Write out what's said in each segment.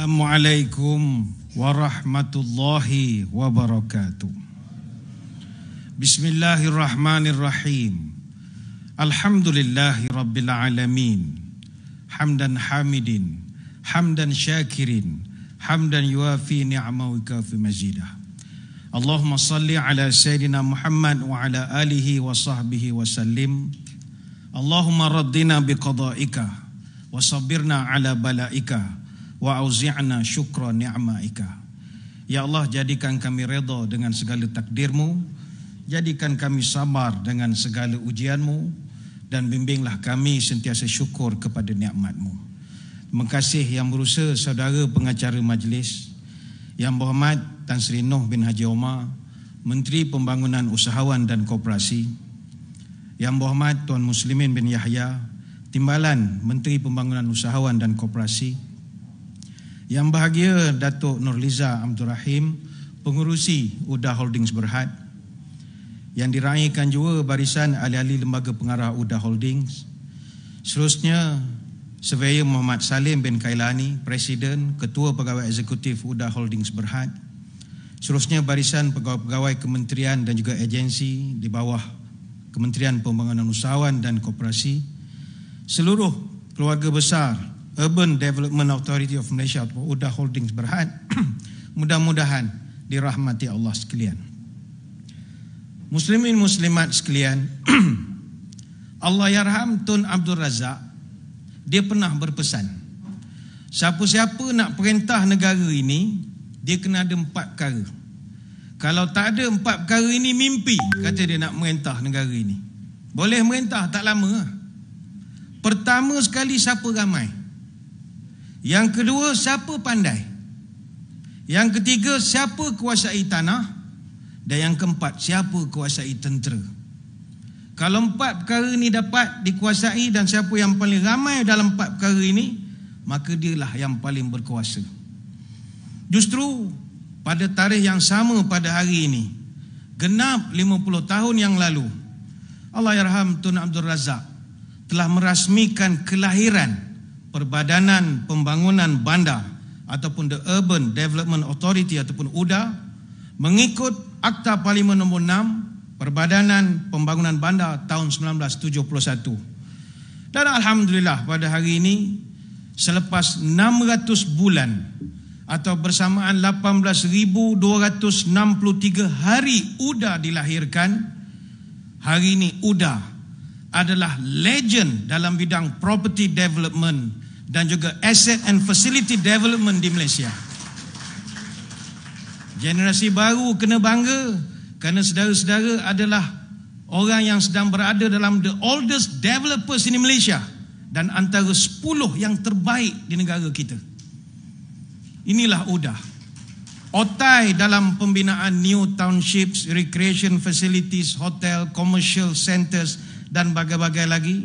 Assalamualaikum warahmatullahi wabarakatuh. Bismillahirrahmanirrahim. Alhamdulillahi rabbil alamin. Hamdan hamidin, hamdan syakirin, hamdan yuafi ni'mahu kafi mazidah. Allahumma salli ala sayyidina Muhammad wa ala alihi wa sahbihi wa sallim. Allahumma raddina biqadaika wa sabbirna ala balaika. wa auzi'na syukra ni'maika. Ya Allah, jadikan kami redha dengan segala takdirmu, jadikan kami sabar dengan segala ujianmu, dan bimbinglah kami sentiasa syukur kepada ni'matmu. Mengkasih yang berusaha saudara pengacara majlis, Yang Berhormat Tan Sri Noh bin Haji Omar, Menteri Pembangunan Usahawan dan Koperasi, Yang Berhormat Tuan Muslimin bin Yahya, Timbalan Menteri Pembangunan Usahawan dan Koperasi, yang bahagia Datuk Nurliza Abdul Rahim, pengurusi UDA Holdings Berhad, yang diraihkan juga barisan ahli-ahli lembaga pengarah UDA Holdings. Seterusnya, Surveyor Muhammad Salim bin Kailani, Presiden, Ketua Pegawai Eksekutif UDA Holdings Berhad. Seterusnya, barisan pegawai-pegawai kementerian dan juga agensi di bawah Kementerian Pembangunan Usahawan dan Koperasi. Seluruh keluarga besar Urban Development Authority of Malaysia atau UDA Holdings Berhad mudah-mudahan dirahmati Allah sekalian. Muslimin muslimat sekalian, Allah yarham Tun Abdul Razak dia pernah berpesan siapa-siapa nak perintah negara ini dia kena ada empat perkara. Kalau tak ada empat perkara ini mimpi kata dia nak merintah negara ini. Boleh merintah tak lama. Lah. Pertama sekali siapa ramai? Yang kedua siapa pandai Yang ketiga siapa kuasai tanah Dan yang keempat siapa kuasai tentera Kalau empat perkara ini dapat dikuasai Dan siapa yang paling ramai dalam empat perkara ini Maka dialah yang paling berkuasa Justru pada tarikh yang sama pada hari ini Genap 50 tahun yang lalu Allah Yarham Tun Abdul Razak telah merasmikan kelahiran Perbadanan Pembangunan Bandar ataupun the Urban Development Authority ataupun UDA mengikut Akta Parlimen Nombor 6 Perbadanan Pembangunan Bandar tahun 1971. Dan alhamdulillah pada hari ini selepas 600 bulan atau bersamaan 18263 hari UDA dilahirkan hari ini UDA adalah legend dalam bidang property development dan juga asset and facility development di Malaysia. Generasi baru kena bangga kerana saudara-saudara adalah orang yang sedang berada dalam the oldest developers in Malaysia dan antara 10 yang terbaik di negara kita. Inilah udah. Otai dalam pembinaan new townships, recreation facilities, hotel, commercial centers dan bagai-bagai lagi.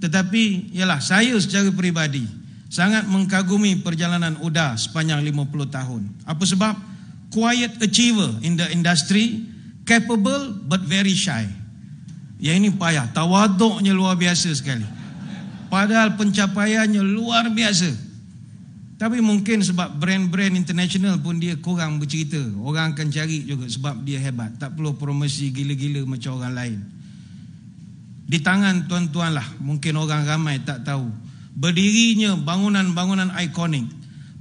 Tetapi ialah saya secara peribadi sangat mengkagumi perjalanan UDA sepanjang 50 tahun. Apa sebab? Quiet achiever in the industry, capable but very shy. Ya ini payah, tawaduknya luar biasa sekali. Padahal pencapaiannya luar biasa. Tapi mungkin sebab brand-brand international pun dia kurang bercerita. Orang akan cari juga sebab dia hebat. Tak perlu promosi gila-gila macam orang lain di tangan tuan-tuan lah mungkin orang ramai tak tahu berdirinya bangunan-bangunan ikonik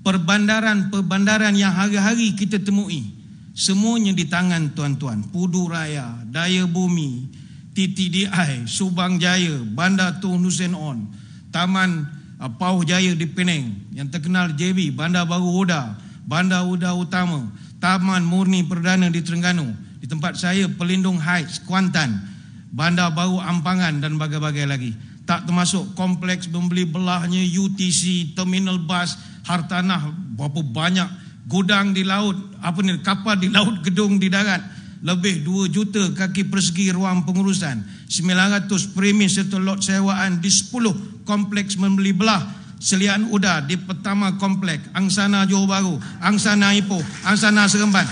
perbandaran-perbandaran yang hari-hari kita temui semuanya di tangan tuan-tuan Pudu Raya, Daya Bumi TTDI, Subang Jaya Bandar Tun Hussein On Taman uh, Pauh Jaya di Penang yang terkenal JB, Bandar Baru Oda Bandar Oda Utama Taman Murni Perdana di Terengganu di tempat saya Pelindung Heights, Kuantan Bandar Baru Ampangan dan bagai-bagai lagi. Tak termasuk kompleks membeli belahnya UTC, terminal bas, hartanah berapa banyak, gudang di laut, apa ni, kapal di laut, gedung di darat. Lebih 2 juta kaki persegi ruang pengurusan. 900 premis serta lot sewaan di 10 kompleks membeli belah. Selian Uda di pertama kompleks Angsana Johor Bahru, Angsana Ipoh, Angsana Seremban.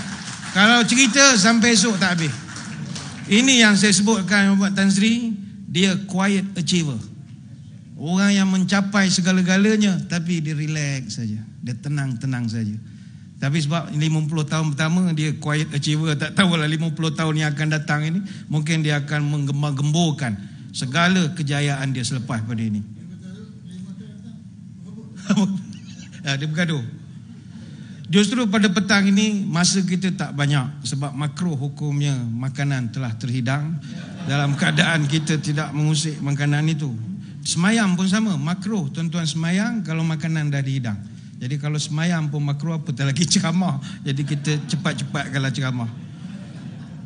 Kalau cerita sampai esok tak habis. Ini yang saya sebutkan Bapak Tan Sri, dia quiet achiever. Orang yang mencapai segala-galanya tapi dia relax saja. Dia tenang-tenang saja. Tapi sebab 50 tahun pertama dia quiet achiever, tak tahu tahulah 50 tahun yang akan datang ini mungkin dia akan menggembar-gemburkan segala kejayaan dia selepas pada ini. Dia bergaduh. Justru pada petang ini masa kita tak banyak sebab makro hukumnya makanan telah terhidang dalam keadaan kita tidak mengusik makanan itu. Semayam pun sama, makro tuan-tuan semayang kalau makanan dah dihidang. Jadi kalau semayam pun makro apa lagi ceramah. Jadi kita cepat-cepat kalau ceramah.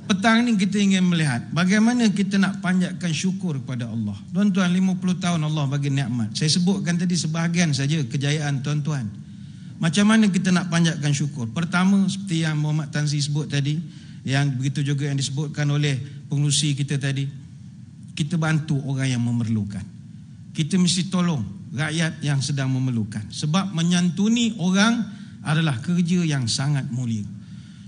Petang ini kita ingin melihat bagaimana kita nak panjatkan syukur kepada Allah. Tuan-tuan 50 tahun Allah bagi nikmat. Saya sebutkan tadi sebahagian saja kejayaan tuan-tuan. Macam mana kita nak panjatkan syukur? Pertama seperti yang Muhammad Tanzi sebut tadi, yang begitu juga yang disebutkan oleh pengerusi kita tadi, kita bantu orang yang memerlukan. Kita mesti tolong rakyat yang sedang memerlukan. Sebab menyantuni orang adalah kerja yang sangat mulia.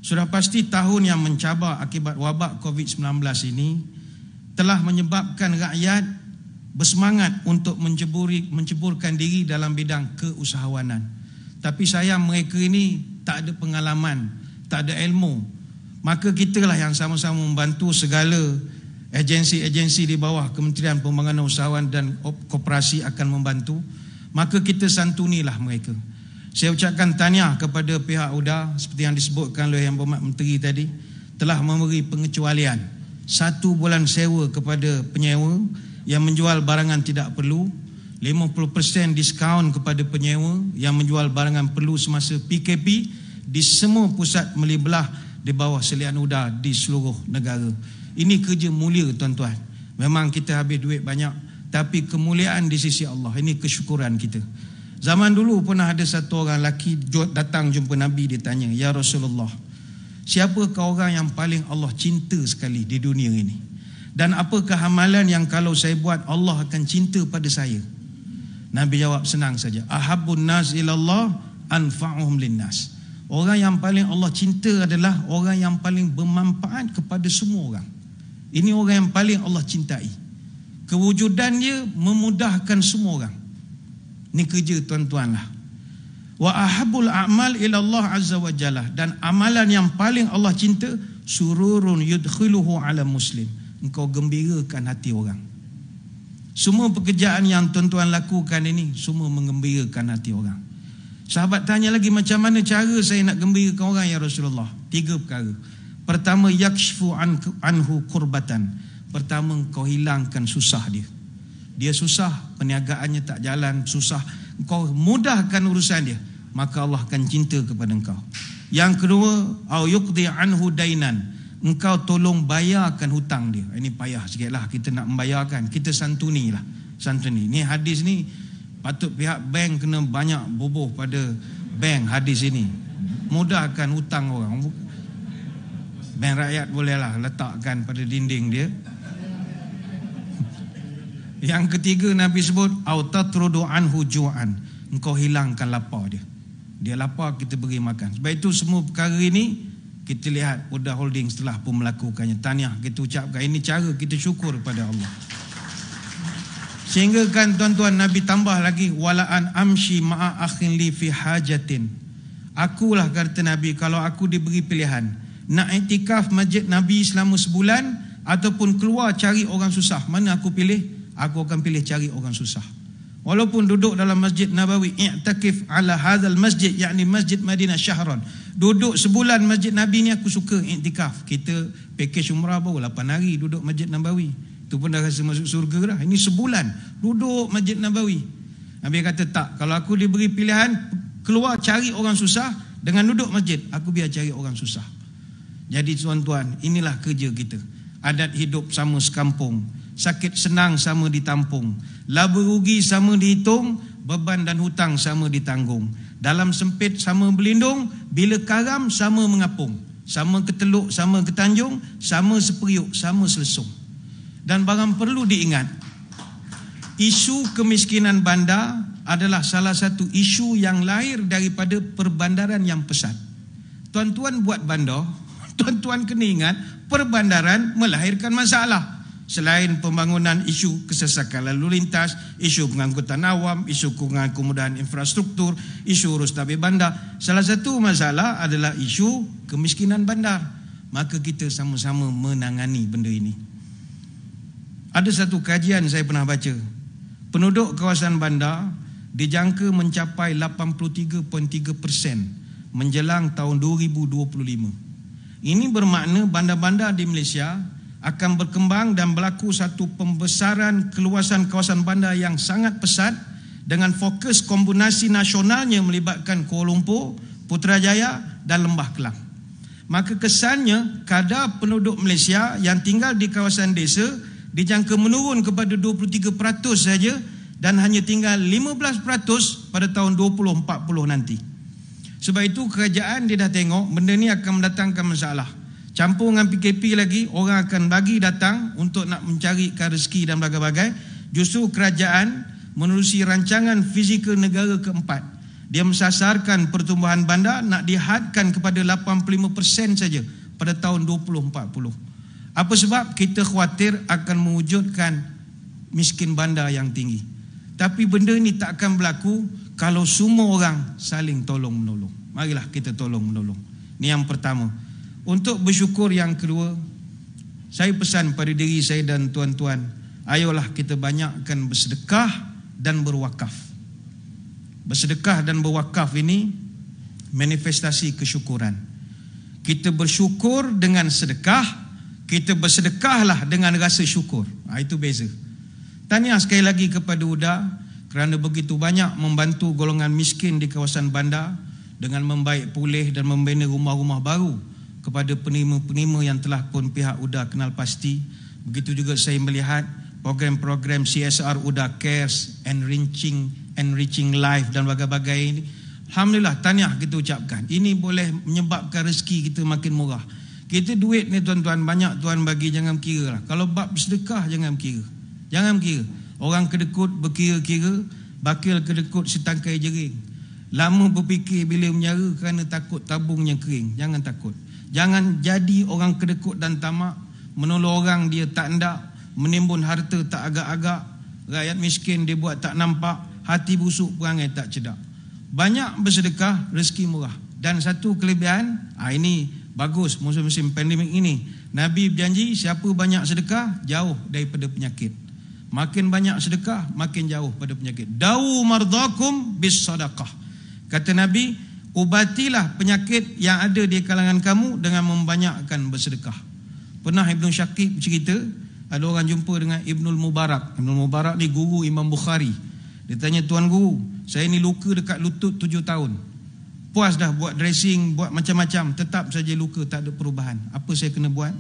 Sudah pasti tahun yang mencabar akibat wabak COVID-19 ini telah menyebabkan rakyat bersemangat untuk menceburi, menceburkan diri dalam bidang keusahawanan. Tapi saya mereka ini tak ada pengalaman, tak ada ilmu. Maka kita lah yang sama-sama membantu segala agensi-agensi di bawah Kementerian Pembangunan Usahawan dan Koperasi akan membantu. Maka kita santunilah mereka. Saya ucapkan tahniah kepada pihak UDA seperti yang disebutkan oleh Yang Berhormat Menteri tadi telah memberi pengecualian satu bulan sewa kepada penyewa yang menjual barangan tidak perlu 50% diskaun kepada penyewa yang menjual barangan perlu semasa PKP di semua pusat meli belah di bawah selian uda di seluruh negara. Ini kerja mulia tuan-tuan. Memang kita habis duit banyak tapi kemuliaan di sisi Allah. Ini kesyukuran kita. Zaman dulu pernah ada satu orang lelaki datang jumpa Nabi dia tanya, "Ya Rasulullah, siapa siapakah orang yang paling Allah cinta sekali di dunia ini?" Dan apakah amalan yang kalau saya buat Allah akan cinta pada saya? Nabi jawab senang saja. Ahabun nas ilallah anfa'uhum linnas. Orang yang paling Allah cinta adalah orang yang paling bermanfaat kepada semua orang. Ini orang yang paling Allah cintai. Kewujudannya memudahkan semua orang. Ini kerja tuan-tuan lah. Wa ahabul a'mal ilallah azza wa jalla. Dan amalan yang paling Allah cinta, sururun yudkhiluhu ala muslim. Engkau gembirakan hati orang. Semua pekerjaan yang tuan-tuan lakukan ini Semua mengembirakan hati orang Sahabat tanya lagi macam mana cara saya nak gembirakan orang ya Rasulullah Tiga perkara Pertama yakshfu anhu kurbatan Pertama kau hilangkan susah dia Dia susah Perniagaannya tak jalan Susah Kau mudahkan urusan dia Maka Allah akan cinta kepada engkau Yang kedua Au yukdi anhu dainan engkau tolong bayarkan hutang dia. Ini payah sikitlah kita nak membayarkan. Kita santuni lah. Santuni. Ini hadis ni patut pihak bank kena banyak boboh pada bank hadis ini. Mudahkan hutang orang. Bank rakyat bolehlah letakkan pada dinding dia. Yang ketiga Nabi sebut autatrudu anhu ju'an. Engkau hilangkan lapar dia. Dia lapar kita beri makan. Sebab itu semua perkara ini kita lihat Uda Holding setelah pun melakukannya tahniah kita ucapkan ini cara kita syukur kepada Allah sehingga kan tuan-tuan Nabi tambah lagi walaan amshi ma'a akhin li fi hajatin akulah kata Nabi kalau aku diberi pilihan nak itikaf masjid Nabi selama sebulan ataupun keluar cari orang susah mana aku pilih aku akan pilih cari orang susah walaupun duduk dalam masjid Nabawi i'takif ala hadzal masjid yakni masjid Madinah syahran Duduk sebulan Masjid Nabi ni aku suka iktikaf. Kita pakej umrah baru 8 hari duduk Masjid Nabawi. Tu pun dah rasa masuk surga dah. Ini sebulan duduk Masjid Nabawi. Nabi kata tak. Kalau aku diberi pilihan keluar cari orang susah dengan duduk masjid, aku biar cari orang susah. Jadi tuan-tuan, inilah kerja kita. Adat hidup sama sekampung. Sakit senang sama ditampung. Laba rugi sama dihitung. Beban dan hutang sama ditanggung. Dalam sempit sama berlindung, bila karam sama mengapung. Sama keteluk, sama ketanjung, sama seperiuk, sama selesung. Dan barang perlu diingat, isu kemiskinan bandar adalah salah satu isu yang lahir daripada perbandaran yang pesat. Tuan-tuan buat bandar, tuan-tuan kena ingat, perbandaran melahirkan masalah selain pembangunan isu kesesakan lalu lintas, isu pengangkutan awam, isu kurangan kemudahan infrastruktur, isu urus tabi bandar. Salah satu masalah adalah isu kemiskinan bandar. Maka kita sama-sama menangani benda ini. Ada satu kajian saya pernah baca. Penduduk kawasan bandar dijangka mencapai 83.3 menjelang tahun 2025. Ini bermakna bandar-bandar di Malaysia akan berkembang dan berlaku satu pembesaran keluasan kawasan bandar yang sangat pesat dengan fokus kombinasi nasionalnya melibatkan Kuala Lumpur, Putrajaya dan Lembah Kelang. Maka kesannya kadar penduduk Malaysia yang tinggal di kawasan desa dijangka menurun kepada 23% saja dan hanya tinggal 15% pada tahun 2040 nanti. Sebab itu kerajaan dia dah tengok benda ni akan mendatangkan masalah. Campur dengan PKP lagi, orang akan bagi datang untuk nak mencari rezeki dan bagai-bagai. Justru kerajaan menerusi rancangan fizikal negara keempat. Dia mensasarkan pertumbuhan bandar nak dihadkan kepada 85% saja pada tahun 2040. Apa sebab kita khawatir akan mewujudkan miskin bandar yang tinggi. Tapi benda ni tak akan berlaku kalau semua orang saling tolong-menolong. Marilah kita tolong-menolong. Ini yang pertama. Untuk bersyukur yang kedua, saya pesan pada diri saya dan tuan-tuan, ayolah kita banyakkan bersedekah dan berwakaf. Bersedekah dan berwakaf ini manifestasi kesyukuran. Kita bersyukur dengan sedekah, kita bersedekahlah dengan rasa syukur. Ha, itu beza. Tanya sekali lagi kepada Uda kerana begitu banyak membantu golongan miskin di kawasan bandar dengan membaik pulih dan membina rumah-rumah baru kepada penerima-penerima yang telah pun pihak UDA kenal pasti. Begitu juga saya melihat program-program CSR UDA Cares, and Enriching, Enriching Life dan bagai-bagai ini. Alhamdulillah, tanya kita ucapkan. Ini boleh menyebabkan rezeki kita makin murah. Kita duit ni tuan-tuan, banyak tuan bagi, jangan kira lah. Kalau bab sedekah, jangan kira. Jangan kira. Orang kedekut berkira-kira, bakil kedekut setangkai jering. Lama berfikir bila menyara kerana takut tabungnya kering. Jangan takut. Jangan jadi orang kedekut dan tamak Menolong orang dia tak hendak Menimbun harta tak agak-agak Rakyat miskin dia buat tak nampak Hati busuk perangai tak cedak Banyak bersedekah rezeki murah Dan satu kelebihan ha, Ini bagus musim-musim pandemik ini Nabi berjanji siapa banyak sedekah Jauh daripada penyakit Makin banyak sedekah makin jauh pada penyakit Dau mardakum bis sadaqah Kata Nabi Nabi Ubatilah penyakit yang ada di kalangan kamu dengan membanyakkan bersedekah. Pernah Ibnu Syakib bercerita, ada orang jumpa dengan Ibnu Mubarak. Ibnu Mubarak ni guru Imam Bukhari. Dia tanya, Tuan Guru, saya ni luka dekat lutut tujuh tahun. Puas dah buat dressing, buat macam-macam. Tetap saja luka, tak ada perubahan. Apa saya kena buat?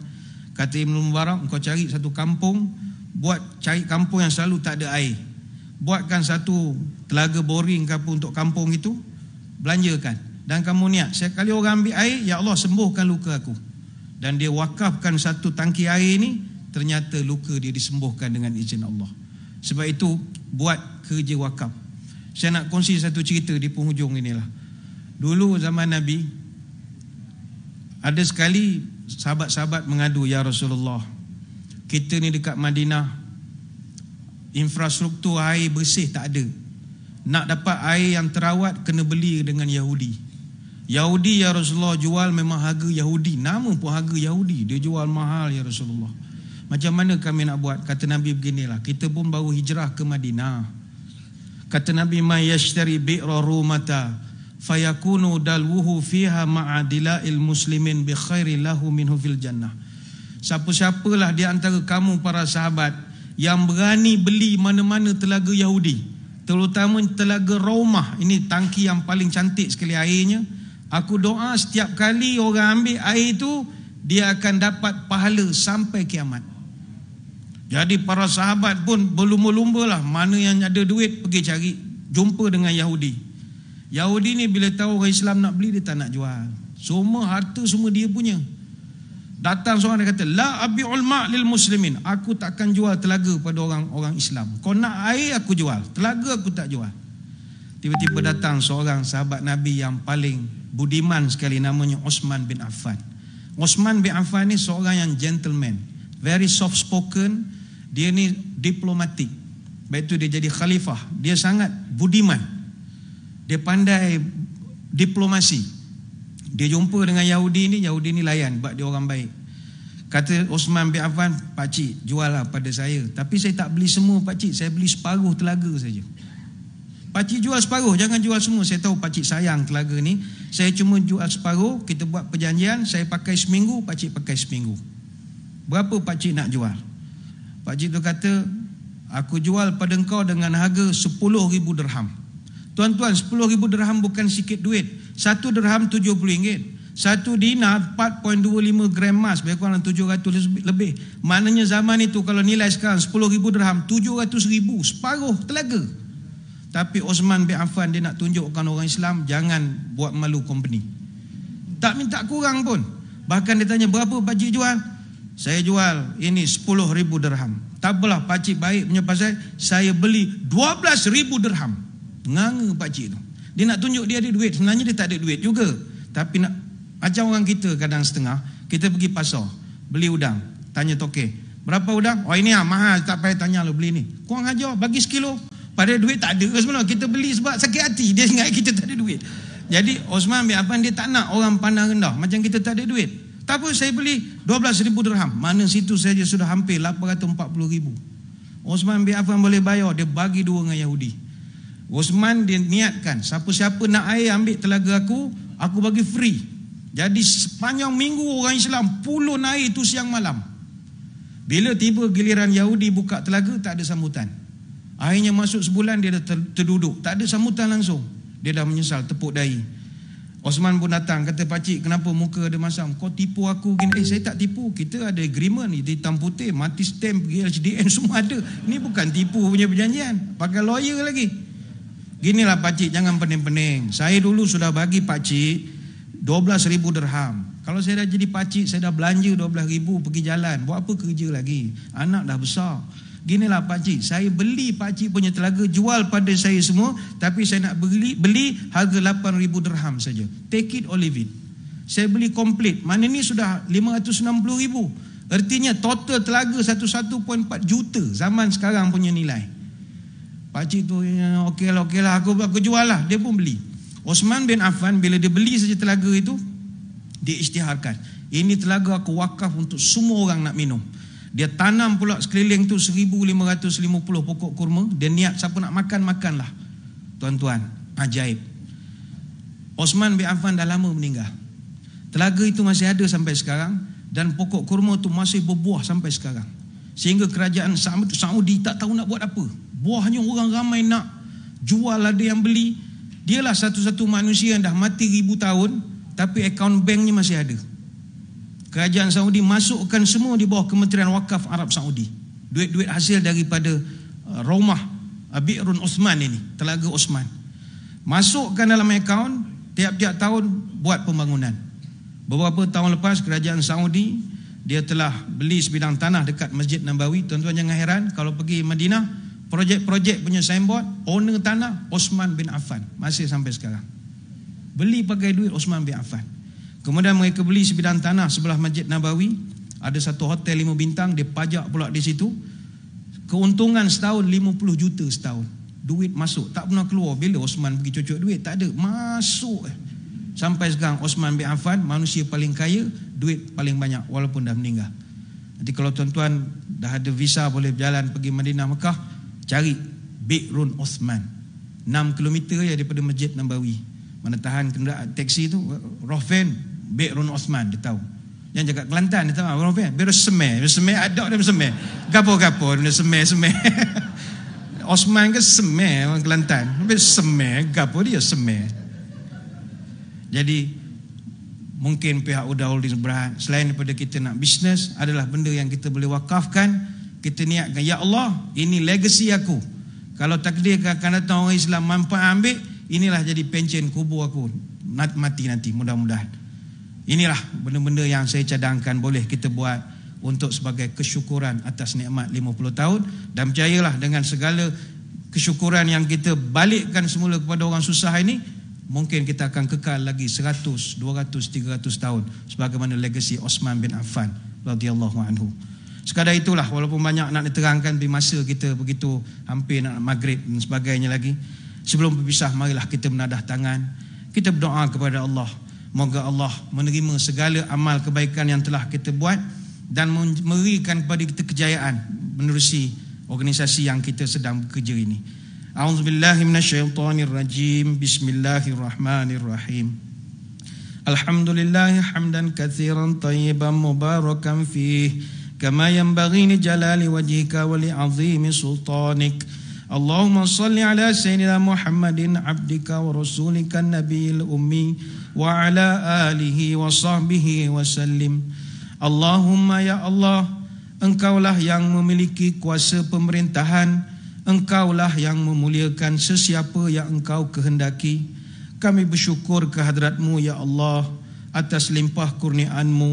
Kata Ibn Mubarak, kau cari satu kampung, buat cari kampung yang selalu tak ada air. Buatkan satu telaga boring ke apa untuk kampung itu, belanjakan dan kamu niat sekali orang ambil air ya Allah sembuhkan luka aku dan dia wakafkan satu tangki air ini ternyata luka dia disembuhkan dengan izin Allah sebab itu buat kerja wakaf saya nak kongsi satu cerita di penghujung inilah dulu zaman Nabi ada sekali sahabat-sahabat mengadu ya Rasulullah kita ni dekat Madinah infrastruktur air bersih tak ada nak dapat air yang terawat kena beli dengan Yahudi. Yahudi ya Rasulullah jual memang harga Yahudi. Nama pun harga Yahudi. Dia jual mahal ya Rasulullah. Macam mana kami nak buat? Kata Nabi beginilah. Kita pun baru hijrah ke Madinah. Kata Nabi man yashtari bi'ra rumata fayakunu dalwuhu fiha ma'adila il muslimin bi khairi lahu minhu fil jannah. Siapa-siapalah di antara kamu para sahabat yang berani beli mana-mana telaga Yahudi terutama telaga rumah ini tangki yang paling cantik sekali airnya aku doa setiap kali orang ambil air itu dia akan dapat pahala sampai kiamat jadi para sahabat pun berlumba-lumba lah mana yang ada duit pergi cari jumpa dengan Yahudi Yahudi ni bila tahu orang Islam nak beli dia tak nak jual semua harta semua dia punya Datang seorang dia kata la abiul ma lil muslimin. Aku tak akan jual telaga pada orang-orang Islam. Kau nak air aku jual, telaga aku tak jual. Tiba-tiba datang seorang sahabat Nabi yang paling budiman sekali namanya Osman bin Affan. Osman bin Affan ni seorang yang gentleman, very soft spoken, dia ni diplomatik. Baik tu dia jadi khalifah, dia sangat budiman. Dia pandai diplomasi. Dia jumpa dengan Yahudi ni, Yahudi ni layan sebab dia orang baik. Kata Osman bin Affan, Pak Cik, juallah pada saya. Tapi saya tak beli semua Pak saya beli separuh telaga saja. Pak jual separuh, jangan jual semua. Saya tahu Pak sayang telaga ni. Saya cuma jual separuh, kita buat perjanjian, saya pakai seminggu, Pak pakai seminggu. Berapa Pak nak jual? Pak tu kata, aku jual pada engkau dengan harga 10 ribu derhamah. Tuan-tuan, ribu dirham bukan sikit duit. Satu dirham rm ringgit, Satu dinar 4.25 gram emas. Lah, lebih kurang 700 lebih. Maknanya zaman itu kalau nilai sekarang 10,000 dirham, ribu, Separuh telaga. Tapi Osman bin Affan dia nak tunjukkan orang Islam, jangan buat malu company. Tak minta kurang pun. Bahkan dia tanya, berapa pakcik jual? Saya jual ini ribu dirham. Tak apalah pakcik baik punya pasal, saya beli 12,000 dirham. 12,000 Menganga pakcik tu Dia nak tunjuk dia ada duit Sebenarnya dia tak ada duit juga Tapi nak Macam orang kita kadang setengah Kita pergi pasar Beli udang Tanya toke Berapa udang? Oh ini lah mahal Tak payah tanya lo beli ni Kurang ajar bagi sekilo Padahal duit tak ada sebenarnya Kita beli sebab sakit hati Dia ingat kita tak ada duit Jadi Osman bin Affan dia tak nak orang pandang rendah Macam kita tak ada duit Tak apa saya beli 12 ribu dirham Mana situ saja sudah hampir 840 ribu Osman bin Affan boleh bayar Dia bagi dua dengan Yahudi Osman dia niatkan siapa-siapa nak air ambil telaga aku aku bagi free jadi sepanjang minggu orang Islam puluh naik tu siang malam bila tiba giliran Yahudi buka telaga tak ada sambutan airnya masuk sebulan dia dah terduduk tak ada sambutan langsung dia dah menyesal tepuk dahi Osman pun datang kata pakcik kenapa muka ada masam kau tipu aku gini eh saya tak tipu kita ada agreement di hitam putih mati stamp pergi LCDN semua ada ni bukan tipu punya perjanjian pakai lawyer lagi Gini Ginilah pakcik jangan pening-pening. Saya dulu sudah bagi 12 ribu dirham. Kalau saya dah jadi pakcik, saya dah belanja 12 ribu pergi jalan. Buat apa kerja lagi? Anak dah besar. Gini Ginilah pakcik, saya beli pakcik punya telaga, jual pada saya semua. Tapi saya nak beli, beli harga 8 ribu dirham saja. Take it or leave it. Saya beli komplit. Mana ni sudah 560 ribu. Artinya total telaga 1.4 juta zaman sekarang punya nilai. Pakcik tu okey lah, okey lah. Aku, aku jual lah. Dia pun beli. Osman bin Affan bila dia beli saja telaga itu, dia isytiharkan. Ini telaga aku wakaf untuk semua orang nak minum. Dia tanam pula sekeliling tu 1,550 pokok kurma. Dia niat siapa nak makan, makan lah Tuan-tuan, ajaib. Osman bin Affan dah lama meninggal. Telaga itu masih ada sampai sekarang. Dan pokok kurma tu masih berbuah sampai sekarang. Sehingga kerajaan Saudi tak tahu nak buat apa. Buahnya orang ramai nak jual ada yang beli. Dialah satu-satu manusia yang dah mati ribu tahun tapi akaun banknya masih ada. Kerajaan Saudi masukkan semua di bawah Kementerian Wakaf Arab Saudi. Duit-duit hasil daripada uh, Romah Abirun Osman ini, Telaga Osman. Masukkan dalam akaun tiap-tiap tahun buat pembangunan. Beberapa tahun lepas kerajaan Saudi dia telah beli sebidang tanah dekat Masjid Nabawi. Tuan-tuan jangan heran kalau pergi Madinah projek-projek punya signboard owner tanah Osman bin Affan masih sampai sekarang beli pakai duit Osman bin Affan kemudian mereka beli sebidang tanah sebelah Masjid Nabawi ada satu hotel 5 bintang dia pajak pula di situ keuntungan setahun 50 juta setahun duit masuk tak pernah keluar bila Osman pergi cucuk duit tak ada masuk sampai sekarang Osman bin Affan manusia paling kaya duit paling banyak walaupun dah meninggal nanti kalau tuan-tuan dah ada visa boleh berjalan pergi Madinah Mekah cari Bikrun Osman 6 km ya daripada Masjid Nambawi, mana tahan kenderaan teksi tu Rofen Bikrun Osman dia tahu yang jaga Kelantan dia tahu ah, Rofen biar semeh biar semeh ada dia semeh gapo-gapo dia semeh semeh Osman ke semeh orang Kelantan biar semeh gapo dia semeh jadi mungkin pihak Udaul di seberang selain daripada kita nak bisnes adalah benda yang kita boleh wakafkan kita niatkan ya Allah ini legacy aku kalau takdir akan datang orang Islam mampu ambil inilah jadi pencen kubur aku mati nanti mudah-mudahan inilah benda-benda yang saya cadangkan boleh kita buat untuk sebagai kesyukuran atas nikmat 50 tahun dan percayalah dengan segala kesyukuran yang kita balikkan semula kepada orang susah ini mungkin kita akan kekal lagi 100 200 300 tahun sebagaimana legasi Osman bin Affan radhiyallahu anhu Sekadar itulah walaupun banyak nak diterangkan di masa kita begitu hampir nak maghrib dan sebagainya lagi. Sebelum berpisah marilah kita menadah tangan. Kita berdoa kepada Allah. Moga Allah menerima segala amal kebaikan yang telah kita buat dan memberikan kepada kita kejayaan menerusi organisasi yang kita sedang bekerja ini. A'udzubillahi minasyaitonirrajim. Bismillahirrahmanirrahim. Alhamdulillah hamdan katsiran tayyiban mubarakan fihi كما ينبغي لجلال وجهك ولعظيم سلطانك اللهم صل على سيدنا محمد عبدك ورسولك النبي الأمي وعلى آله وصحبه وسلم اللهم يا الله lah yang memiliki kuasa pemerintahan Engkau lah yang memuliakan sesiapa yang engkau kehendaki kami bersyukur kehadratmu ya Allah atas limpah kurniaanmu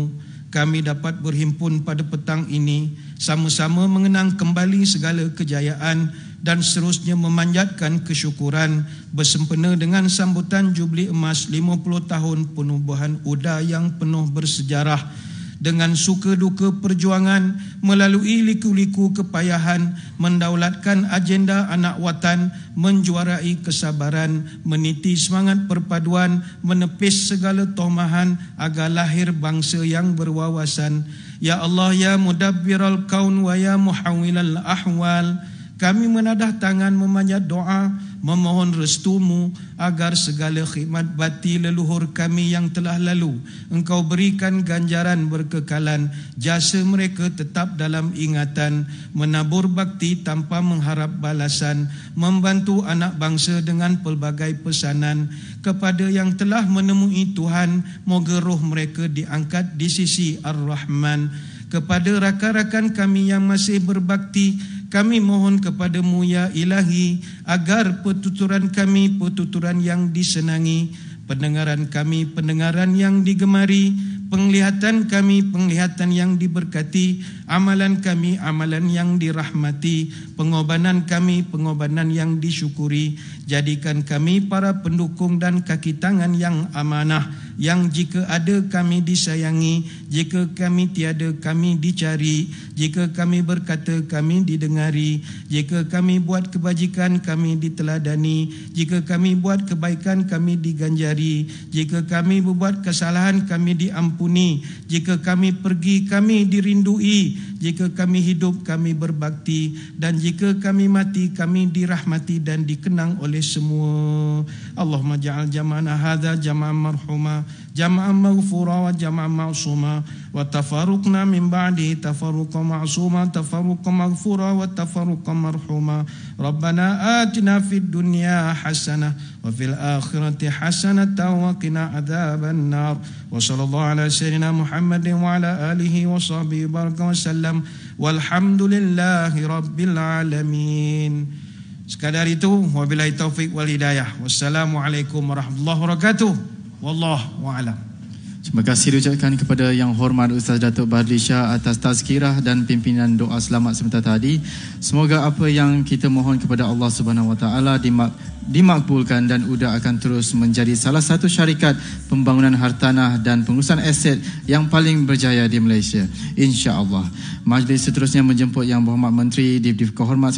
kami dapat berhimpun pada petang ini sama-sama mengenang kembali segala kejayaan dan seterusnya memanjatkan kesyukuran bersempena dengan sambutan Jubli Emas 50 tahun penubuhan UDA yang penuh bersejarah dengan suka duka perjuangan melalui liku-liku kepayahan mendaulatkan agenda anak watan menjuarai kesabaran meniti semangat perpaduan menepis segala tomahan agar lahir bangsa yang berwawasan ya Allah ya mudabbiral kaun wa ya muhawwilal ahwal kami menadah tangan memanjat doa memohon restumu agar segala khidmat bati leluhur kami yang telah lalu engkau berikan ganjaran berkekalan jasa mereka tetap dalam ingatan menabur bakti tanpa mengharap balasan membantu anak bangsa dengan pelbagai pesanan kepada yang telah menemui Tuhan moga roh mereka diangkat di sisi Ar-Rahman kepada rakan-rakan kami yang masih berbakti kami mohon kepadamu ya ilahi agar pertuturan kami pertuturan yang disenangi pendengaran kami pendengaran yang digemari penglihatan kami penglihatan yang diberkati, amalan kami amalan yang dirahmati, pengobanan kami pengobanan yang disyukuri. Jadikan kami para pendukung dan kaki tangan yang amanah, yang jika ada kami disayangi, jika kami tiada kami dicari, jika kami berkata kami didengari, jika kami buat kebajikan kami diteladani, jika kami buat kebaikan kami diganjari, jika kami berbuat kesalahan kami diampuni, ampuni. Jika kami pergi, kami dirindui. Jika kami hidup, kami berbakti. Dan jika kami mati, kami dirahmati dan dikenang oleh semua. Allahumma ja'al jama'na hadha jama'an marhumah. جمعا مغفورا وجمعا معصوما وتفرقنا من بعده تفرقا معصوما تفرقا مغفورا وتفرقا مرحوما ربنا آتنا في الدنيا حسنة وفي الآخرة حسنة وقنا عذاب النار وصلى الله على سيدنا محمد وعلى آله وصحبه بارك وسلم والحمد لله رب العالمين Sekadar itu, wabillahi taufik wal hidayah. Wassalamualaikum warahmatullahi wabarakatuh. Wallahu a'lam. Terima kasih diucapkan kepada yang hormat Ustaz Datuk Badli atas tazkirah dan pimpinan doa selamat sebentar tadi. Semoga apa yang kita mohon kepada Allah Subhanahu Wa Taala dimak dimakbulkan dan UDA akan terus menjadi salah satu syarikat pembangunan hartanah dan pengurusan aset yang paling berjaya di Malaysia. InsyaAllah. Majlis seterusnya menjemput yang berhormat Menteri Div Div Kehormat.